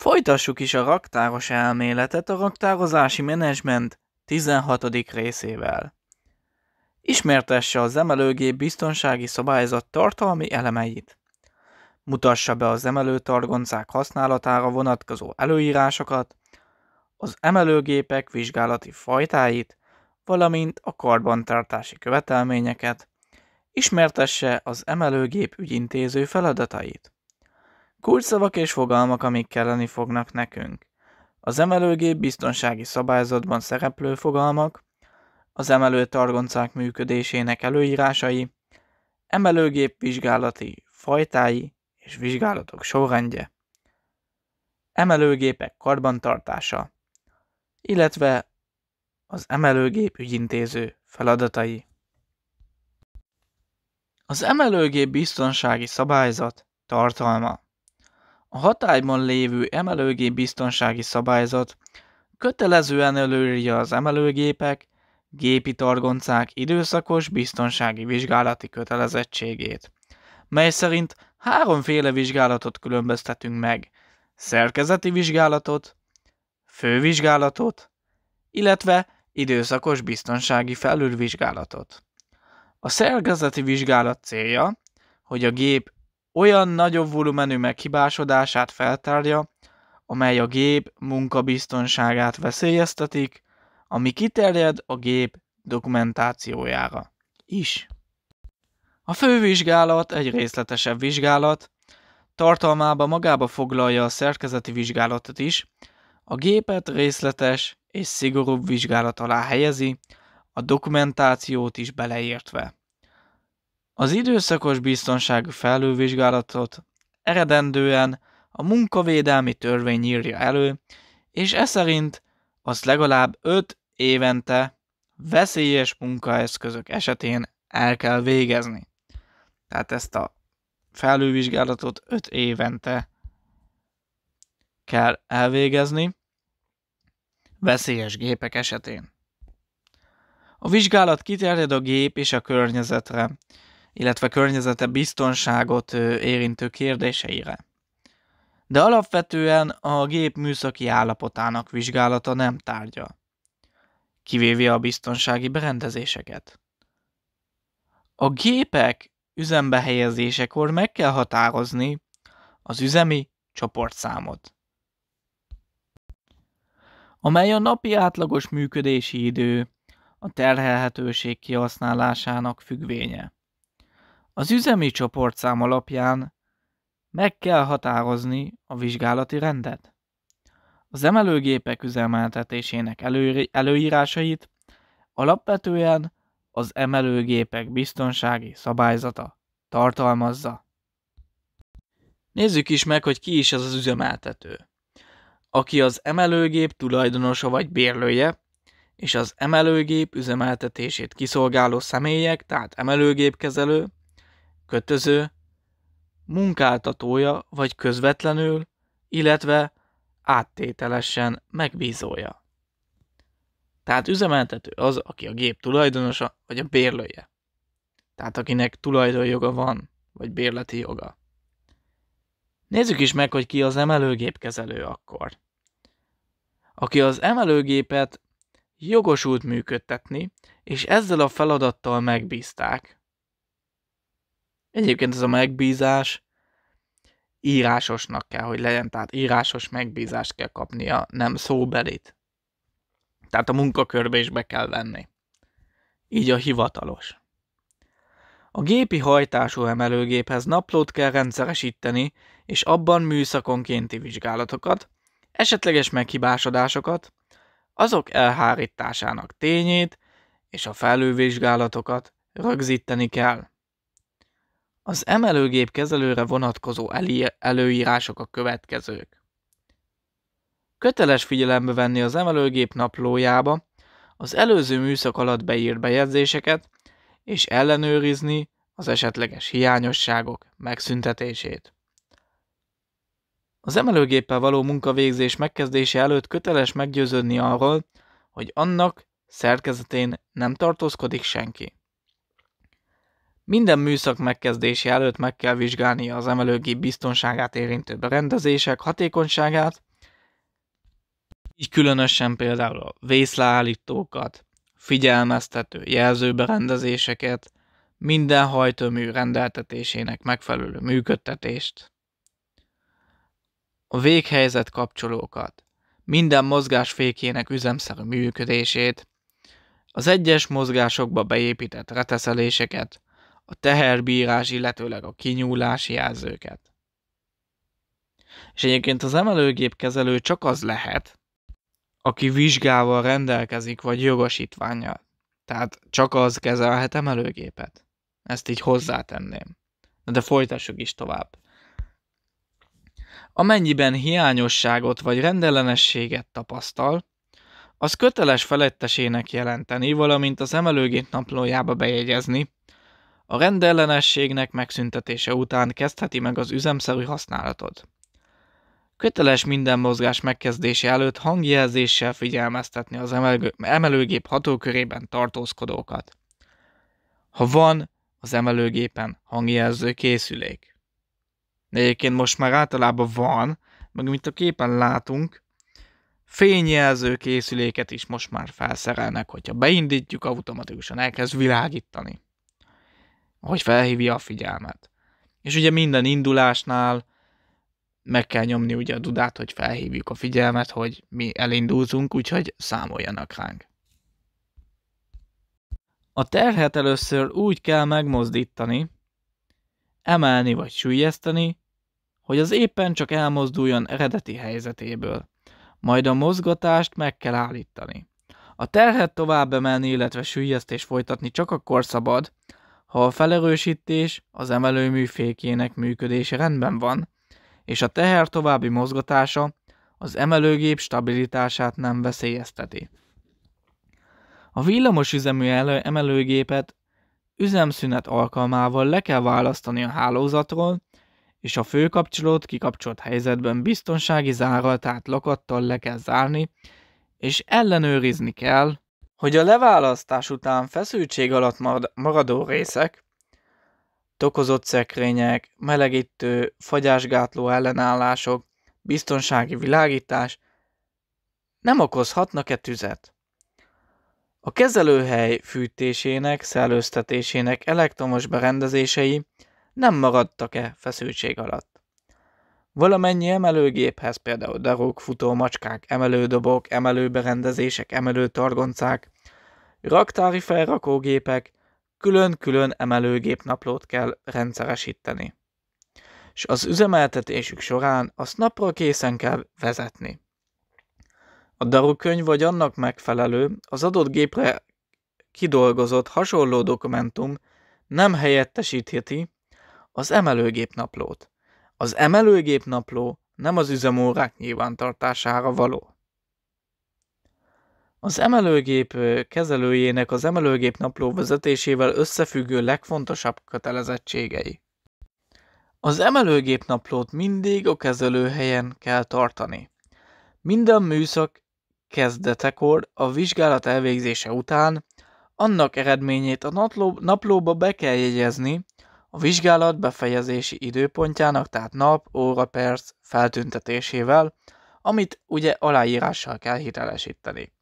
Folytassuk is a raktáros elméletet a raktározási menedzsment 16. részével. Ismertesse az emelőgép biztonsági szabályzat tartalmi elemeit. Mutassa be az emelőtargoncák használatára vonatkozó előírásokat, az emelőgépek vizsgálati fajtáit, valamint a karbantartási követelményeket. Ismertesse az emelőgép ügyintéző feladatait. Kulcsszavak és fogalmak, amik kelleni fognak nekünk. Az emelőgép biztonsági szabályzatban szereplő fogalmak, az emelő targoncák működésének előírásai, emelőgép vizsgálati fajtái és vizsgálatok sorrendje, emelőgépek karbantartása, illetve az emelőgép ügyintéző feladatai. Az emelőgép biztonsági szabályzat tartalma a hatályban lévő emelőgép biztonsági szabályzat kötelezően előírja az emelőgépek, gépi targoncák időszakos biztonsági vizsgálati kötelezettségét, mely szerint háromféle vizsgálatot különböztetünk meg, szerkezeti vizsgálatot, fővizsgálatot, illetve időszakos biztonsági felülvizsgálatot. A szerkezeti vizsgálat célja, hogy a gép olyan nagyobb volumenű meghibásodását feltárja, amely a gép munkabiztonságát veszélyeztetik, ami kiterjed a gép dokumentációjára is. A fővizsgálat egy részletesebb vizsgálat, tartalmába magába foglalja a szerkezeti vizsgálatot is, a gépet részletes és szigorúbb vizsgálat alá helyezi, a dokumentációt is beleértve. Az időszakos biztonsági felülvizsgálatot eredendően a munkavédelmi törvény írja elő, és e szerint azt legalább 5 évente veszélyes munkaeszközök esetén el kell végezni. Tehát ezt a felülvizsgálatot 5 évente kell elvégezni veszélyes gépek esetén. A vizsgálat kiterjed a gép és a környezetre, illetve környezete biztonságot érintő kérdéseire. De alapvetően a gép műszaki állapotának vizsgálata nem tárgya, kivéve a biztonsági berendezéseket. A gépek üzembe helyezésekor meg kell határozni az üzemi csoportszámot, amely a napi átlagos működési idő a terhelhetőség kihasználásának függvénye. Az üzemi csoportszám alapján meg kell határozni a vizsgálati rendet. Az emelőgépek üzemeltetésének elő, előírásait alapvetően az emelőgépek biztonsági szabályzata tartalmazza. Nézzük is meg, hogy ki is az az üzemeltető. Aki az emelőgép tulajdonosa vagy bérlője, és az emelőgép üzemeltetését kiszolgáló személyek, tehát emelőgépkezelő, kötöző, munkáltatója vagy közvetlenül, illetve áttételesen megbízója. Tehát üzemeltető az, aki a gép tulajdonosa vagy a bérlője. Tehát akinek tulajdonjoga van, vagy bérleti joga. Nézzük is meg, hogy ki az emelőgépkezelő akkor. Aki az emelőgépet jogosult működtetni, és ezzel a feladattal megbízták, Egyébként ez a megbízás írásosnak kell, hogy legyen, tehát írásos megbízást kell kapnia, nem szóbelit. Tehát a munkakörbe is be kell venni. Így a hivatalos. A gépi hajtású emelőgéphez naplót kell rendszeresíteni, és abban műszakonkénti vizsgálatokat, esetleges meghibásodásokat, azok elhárításának tényét és a felülvizsgálatokat rögzíteni kell. Az emelőgép kezelőre vonatkozó előírások a következők. Köteles figyelembe venni az emelőgép naplójába az előző műszak alatt beírt bejegyzéseket, és ellenőrizni az esetleges hiányosságok megszüntetését. Az emelőgéppel való munkavégzés megkezdése előtt köteles meggyőződni arról, hogy annak szerkezetén nem tartózkodik senki. Minden műszak megkezdése előtt meg kell vizsgálni az emelőgép biztonságát érintő berendezések hatékonyságát, így különösen például a vészleállítókat, figyelmeztető jelzőberendezéseket, minden hajtómű rendeltetésének megfelelő működtetést, a véghelyzet kapcsolókat, minden mozgásfékének üzemszerű működését, az egyes mozgásokba beépített reteszeléseket, a teherbírás, illetőleg a kinyúlás jelzőket. És egyébként az kezelő csak az lehet, aki vizsgával rendelkezik, vagy jogosítványjal. Tehát csak az kezelhet emelőgépet. Ezt így hozzátenném. De folytassuk is tovább. Amennyiben hiányosságot vagy rendellenességet tapasztal, az köteles felettesének jelenteni, valamint az emelőgép naplójába bejegyezni, a rendellenességnek megszüntetése után kezdheti meg az üzemszerű használatot. Köteles minden mozgás megkezdése előtt hangjelzéssel figyelmeztetni az emelőgép hatókörében tartózkodókat. Ha van az emelőgépen hangjelző készülék. egyébként most már általában van, meg mint a képen látunk, fényjelző készüléket is most már felszerelnek, hogyha beindítjuk, automatikusan elkezd világítani hogy felhívja a figyelmet. És ugye minden indulásnál meg kell nyomni ugye a dudát, hogy felhívjuk a figyelmet, hogy mi elindulzunk, úgyhogy számoljanak ránk. A terhet először úgy kell megmozdítani, emelni vagy sülyezteni, hogy az éppen csak elmozduljon eredeti helyzetéből. Majd a mozgatást meg kell állítani. A terhet tovább emelni, illetve sülyeztést folytatni csak akkor szabad, ha a felerősítés az emelőmű fékének működése rendben van, és a teher további mozgatása az emelőgép stabilitását nem veszélyezteti. A üzemű emelőgépet üzemszünet alkalmával le kell választani a hálózatról, és a főkapcsolót kikapcsolt helyzetben biztonsági zárral, tehát lakattal le kell zárni, és ellenőrizni kell, hogy a leválasztás után feszültség alatt maradó részek, tokozott szekrények, melegítő, fagyásgátló ellenállások, biztonsági világítás nem okozhatnak-e tüzet? A kezelőhely fűtésének, szellőztetésének elektromos berendezései nem maradtak-e feszültség alatt? Valamennyi emelőgéphez, például darok, futó macskák, emelődobok, emelőberendezések, emelőtargoncák, raktári felrakógépek, külön-külön emelőgép naplót kell rendszeresíteni. És az üzemeltetésük során azt napra készen kell vezetni. A darukönyv vagy annak megfelelő, az adott gépre kidolgozott hasonló dokumentum nem helyettesítheti az emelőgép naplót. Az emelőgép napló nem az üzemórák nyilvántartására való. Az emelőgép kezelőjének az emelőgép napló vezetésével összefüggő legfontosabb kötelezettségei. Az emelőgép naplót mindig a kezelőhelyen kell tartani. Minden műszak kezdetekor, a vizsgálat elvégzése után annak eredményét a naplóba be kell jegyezni, a vizsgálat befejezési időpontjának, tehát nap, óra, perc feltüntetésével, amit ugye aláírással kell hitelesíteni.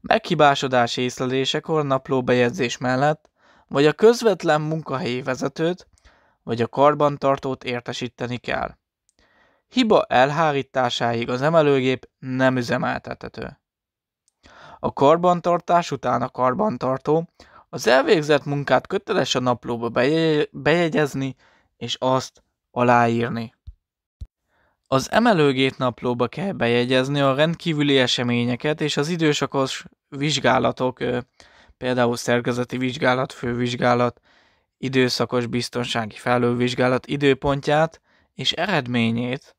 Meghibásodás észlelésekor napló bejegyzés mellett, vagy a közvetlen munkahelyi vezetőt, vagy a karbantartót értesíteni kell. Hiba elhárításáig az emelőgép nem üzemeltethető. A karbantartás után a karbantartó az elvégzett munkát köteles a naplóba bejegyezni és azt aláírni. Az emelőgét naplóba kell bejegyezni a rendkívüli eseményeket és az idősakos vizsgálatok, például szerkezeti vizsgálat, fővizsgálat, időszakos biztonsági felővizsgálat időpontját és eredményét,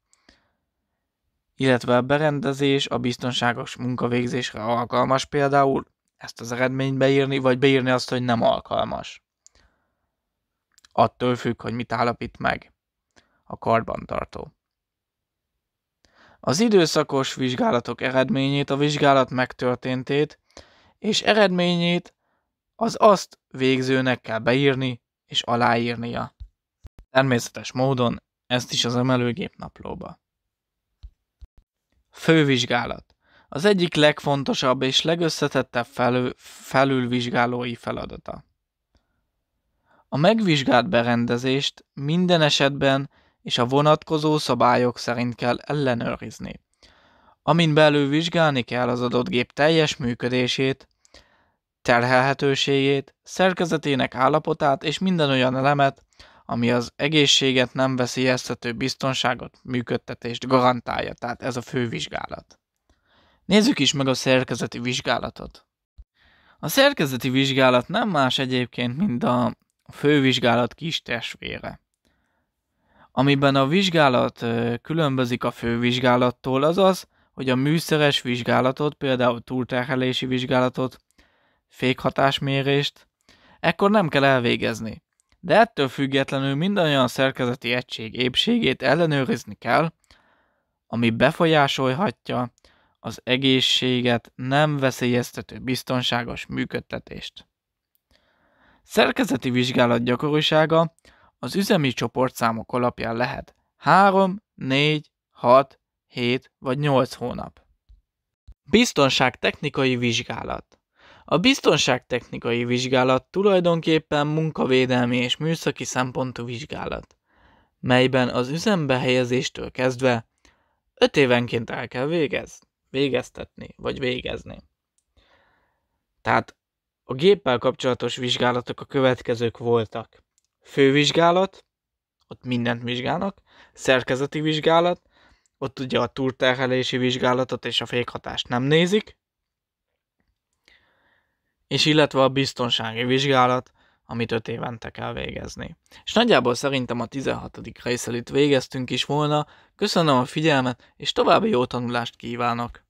illetve a berendezés a biztonságos munkavégzésre alkalmas például ezt az eredményt beírni, vagy beírni azt, hogy nem alkalmas. Attól függ, hogy mit állapít meg a karbantartó. Az időszakos vizsgálatok eredményét, a vizsgálat megtörténtét és eredményét az azt végzőnek kell beírni és aláírnia. Természetes módon ezt is az emelőgép naplóba. Fővizsgálat az egyik legfontosabb és legösszetettebb felül, felülvizsgálói feladata. A megvizsgált berendezést minden esetben és a vonatkozó szabályok szerint kell ellenőrizni. Amin belül vizsgálni kell az adott gép teljes működését, terhelhetőségét, szerkezetének állapotát és minden olyan elemet, ami az egészséget nem veszélyeztető biztonságot, működtetést garantálja. Tehát ez a fő vizsgálat. Nézzük is meg a szerkezeti vizsgálatot. A szerkezeti vizsgálat nem más egyébként, mint a fővizsgálat kis testvére. Amiben a vizsgálat különbözik a fővizsgálattól, az az hogy a műszeres vizsgálatot, például túlterhelési vizsgálatot, fékhatásmérést, ekkor nem kell elvégezni. De ettől függetlenül mindannyian szerkezeti egység épségét ellenőrizni kell, ami befolyásolhatja az egészséget nem veszélyeztető biztonságos működtetést. Szerkezeti vizsgálat gyakorisága az üzemi csoportszámok alapján lehet 3, 4, 6, 7 vagy 8 hónap. Biztonság technikai vizsgálat A technikai vizsgálat tulajdonképpen munkavédelmi és műszaki szempontú vizsgálat, melyben az üzembehelyezéstől kezdve 5 évenként el kell végezni végeztetni, vagy végezni. Tehát a géppel kapcsolatos vizsgálatok a következők voltak. Fővizsgálat, ott mindent vizsgálnak, szerkezeti vizsgálat, ott ugye a túrterhelési vizsgálatot és a fékhatást nem nézik, és illetve a biztonsági vizsgálat, amit öt évente kell végezni. És nagyjából szerintem a 16. rész előtt végeztünk is volna. Köszönöm a figyelmet, és további jó tanulást kívánok!